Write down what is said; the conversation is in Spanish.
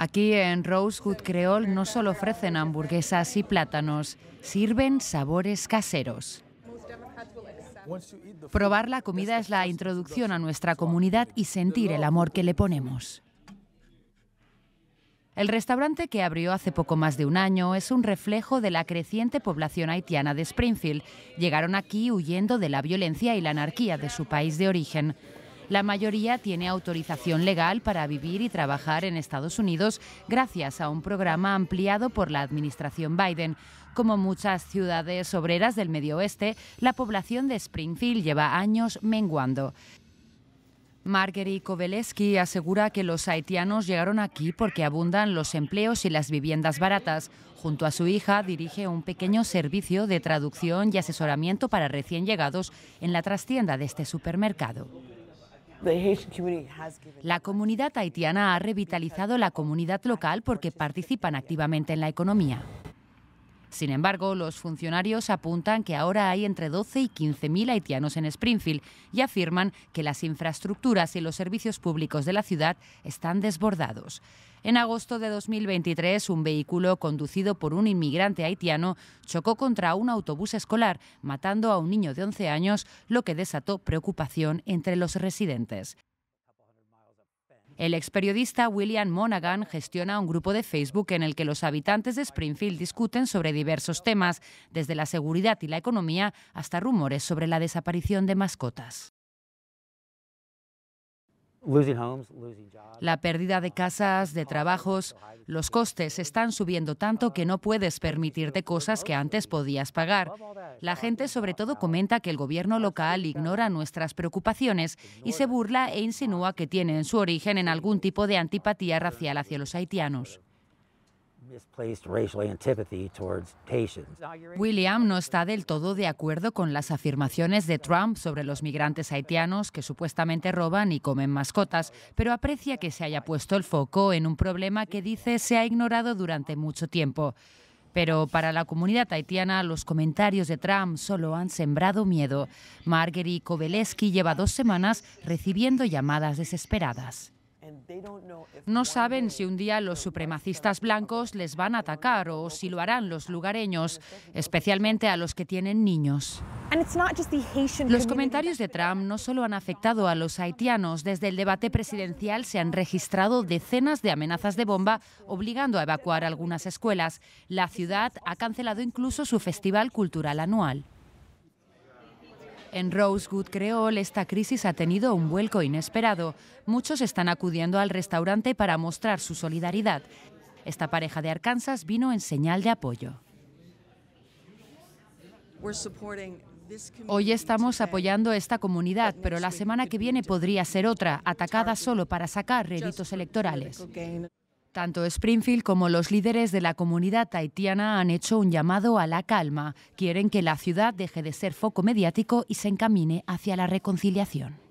Aquí en Rosewood Creole no solo ofrecen hamburguesas y plátanos, sirven sabores caseros. Probar la comida es la introducción a nuestra comunidad y sentir el amor que le ponemos. El restaurante que abrió hace poco más de un año es un reflejo de la creciente población haitiana de Springfield. Llegaron aquí huyendo de la violencia y la anarquía de su país de origen. La mayoría tiene autorización legal para vivir y trabajar en Estados Unidos gracias a un programa ampliado por la administración Biden. Como muchas ciudades obreras del Medio Oeste, la población de Springfield lleva años menguando. Marguerite Kobeleski asegura que los haitianos llegaron aquí porque abundan los empleos y las viviendas baratas. Junto a su hija dirige un pequeño servicio de traducción y asesoramiento para recién llegados en la trastienda de este supermercado. La comunidad haitiana ha revitalizado la comunidad local porque participan activamente en la economía. Sin embargo, los funcionarios apuntan que ahora hay entre 12 y mil haitianos en Springfield y afirman que las infraestructuras y los servicios públicos de la ciudad están desbordados. En agosto de 2023, un vehículo conducido por un inmigrante haitiano chocó contra un autobús escolar, matando a un niño de 11 años, lo que desató preocupación entre los residentes. El ex periodista William Monaghan gestiona un grupo de Facebook en el que los habitantes de Springfield discuten sobre diversos temas, desde la seguridad y la economía hasta rumores sobre la desaparición de mascotas. La pérdida de casas, de trabajos, los costes están subiendo tanto que no puedes permitirte cosas que antes podías pagar. La gente sobre todo comenta que el gobierno local ignora nuestras preocupaciones y se burla e insinúa que tienen su origen en algún tipo de antipatía racial hacia los haitianos. William no está del todo de acuerdo con las afirmaciones de Trump sobre los migrantes haitianos que supuestamente roban y comen mascotas, pero aprecia que se haya puesto el foco en un problema que dice se ha ignorado durante mucho tiempo. Pero para la comunidad haitiana los comentarios de Trump solo han sembrado miedo. Marguerite Kobeleski lleva dos semanas recibiendo llamadas desesperadas. No saben si un día los supremacistas blancos les van a atacar o si lo harán los lugareños, especialmente a los que tienen niños. Los comentarios de Trump no solo han afectado a los haitianos. Desde el debate presidencial se han registrado decenas de amenazas de bomba obligando a evacuar algunas escuelas. La ciudad ha cancelado incluso su festival cultural anual. En Rosewood Creole esta crisis ha tenido un vuelco inesperado. Muchos están acudiendo al restaurante para mostrar su solidaridad. Esta pareja de Arkansas vino en señal de apoyo. Hoy estamos apoyando esta comunidad, pero la semana que viene podría ser otra, atacada solo para sacar réditos electorales. Tanto Springfield como los líderes de la comunidad haitiana han hecho un llamado a la calma. Quieren que la ciudad deje de ser foco mediático y se encamine hacia la reconciliación.